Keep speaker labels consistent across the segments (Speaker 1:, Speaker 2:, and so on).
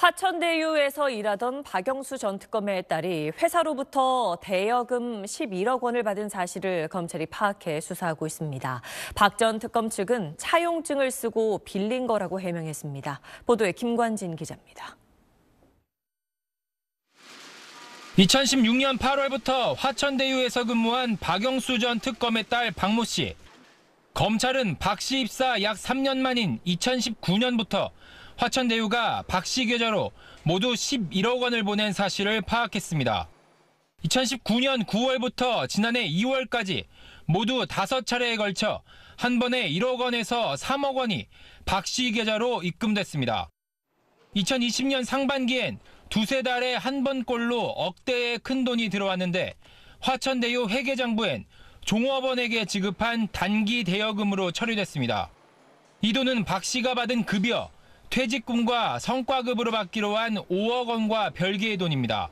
Speaker 1: 화천대유에서 일하던 박영수 전 특검의 딸이 회사로부터 대여금 11억 원을 받은 사실을 검찰이 파악해 수사하고 있습니다. 박 전 특검 측은 차용증을 쓰고 빌린 거라고 해명했습니다. 보도에 김관진 기자입니다.
Speaker 2: 2016년 8월부터 화천대유에서 근무한 박영수 전 특검의 딸 박모 씨. 검찰은 박 씨 입사 약 3년 만인 2019년부터 화천대유가 박 씨 계좌로 모두 11억 원을 보낸 사실을 파악했습니다. 2019년 9월부터 지난해 2월까지 모두 5차례에 걸쳐 한 번에 1억 원에서 3억 원이 박 씨 계좌로 입금됐습니다. 2020년 상반기엔 두세 달에 한 번꼴로 억대의 큰 돈이 들어왔는데 화천대유 회계장부엔 종업원에게 지급한 단기 대여금으로 처리됐습니다. 이 돈은 박 씨가 받은 급여 퇴직금과 성과급으로 받기로 한 5억 원과 별개의 돈입니다.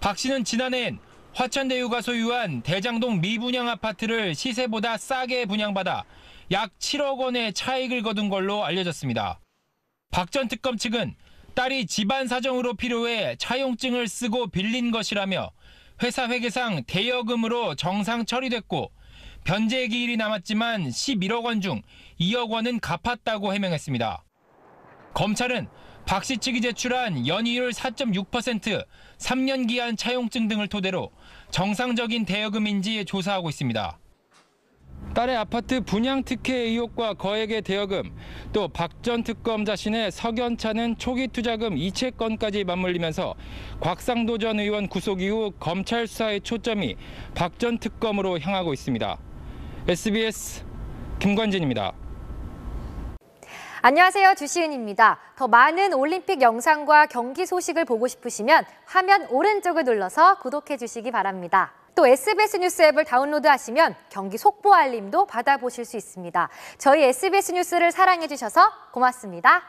Speaker 2: 박 씨는 지난해엔 화천대유가 소유한 대장동 미분양 아파트를 시세보다 싸게 분양받아 약 7억 원의 차익을 거둔 걸로 알려졌습니다. 박 전 특검 측은 딸이 집안 사정으로 필요해 차용증을 쓰고 빌린 것이라며 회사 회계상 대여금으로 정상 처리됐고 변제 기일이 남았지만 11억 원 중 2억 원은 갚았다고 해명했습니다. 검찰은 박씨 측이 제출한 연이율 4.6%, 3년 기한 차용증 등을 토대로 정상적인 대여금인지 조사하고 있습니다. 딸의 아파트 분양 특혜 의혹과 거액의 대여금, 또 박 전 특검 자신의 석연차는 초기 투자금 이체건까지 맞물리면서 곽상도 전 의원 구속 이후 검찰 수사의 초점이 박 전 특검으로 향하고 있습니다. SBS 김관진입니다.
Speaker 3: 안녕하세요. 주시은입니다. 더 많은 올림픽 영상과 경기 소식을 보고 싶으시면 화면 오른쪽을 눌러서 구독해 주시기 바랍니다. 또 SBS 뉴스 앱을 다운로드하시면 경기 속보 알림도 받아보실 수 있습니다. 저희 SBS 뉴스를 사랑해 주셔서 고맙습니다.